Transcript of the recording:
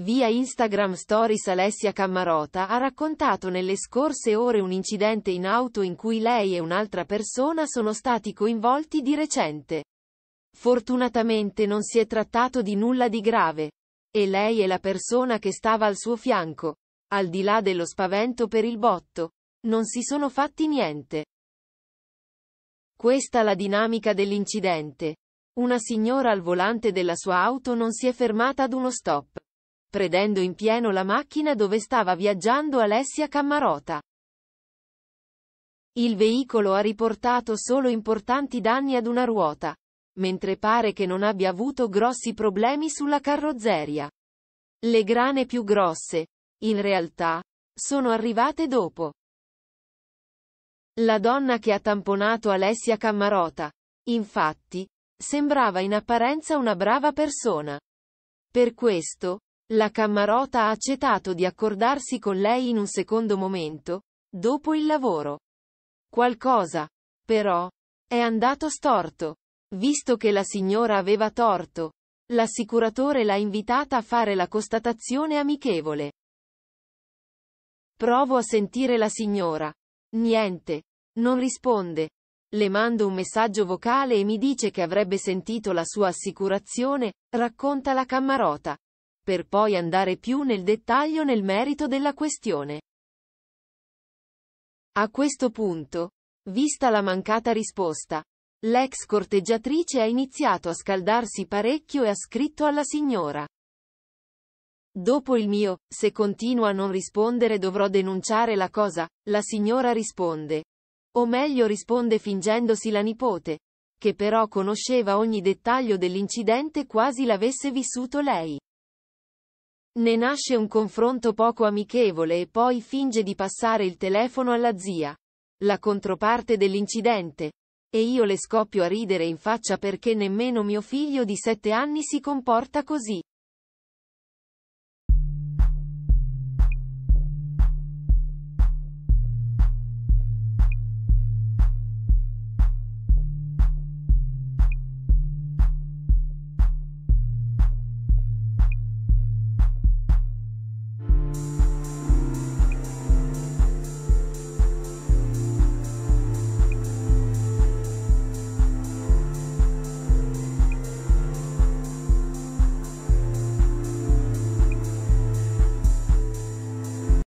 Via Instagram Stories Alessia Cammarota ha raccontato nelle scorse ore un incidente in auto in cui lei e un'altra persona sono stati coinvolti di recente. Fortunatamente non si è trattato di nulla di grave. E lei è la persona che stava al suo fianco. Al di là dello spavento per il botto. Non si sono fatti niente. Questa la dinamica dell'incidente. Una signora al volante della sua auto non si è fermata ad uno stop predendo in pieno la macchina dove stava viaggiando Alessia Cammarota. Il veicolo ha riportato solo importanti danni ad una ruota, mentre pare che non abbia avuto grossi problemi sulla carrozzeria. Le grane più grosse, in realtà, sono arrivate dopo. La donna che ha tamponato Alessia Cammarota, infatti, sembrava in apparenza una brava persona. Per questo, la Cammarota ha accettato di accordarsi con lei in un secondo momento, dopo il lavoro. Qualcosa, però, è andato storto. Visto che la signora aveva torto, l'assicuratore l'ha invitata a fare la constatazione amichevole. Provo a sentire la signora. Niente. Non risponde. Le mando un messaggio vocale e mi dice che avrebbe sentito la sua assicurazione, racconta la Cammarota per poi andare più nel dettaglio nel merito della questione. A questo punto, vista la mancata risposta, l'ex corteggiatrice ha iniziato a scaldarsi parecchio e ha scritto alla signora. Dopo il mio, se continua a non rispondere dovrò denunciare la cosa, la signora risponde. O meglio risponde fingendosi la nipote, che però conosceva ogni dettaglio dell'incidente quasi l'avesse vissuto lei. Ne nasce un confronto poco amichevole e poi finge di passare il telefono alla zia, la controparte dell'incidente, e io le scoppio a ridere in faccia perché nemmeno mio figlio di sette anni si comporta così.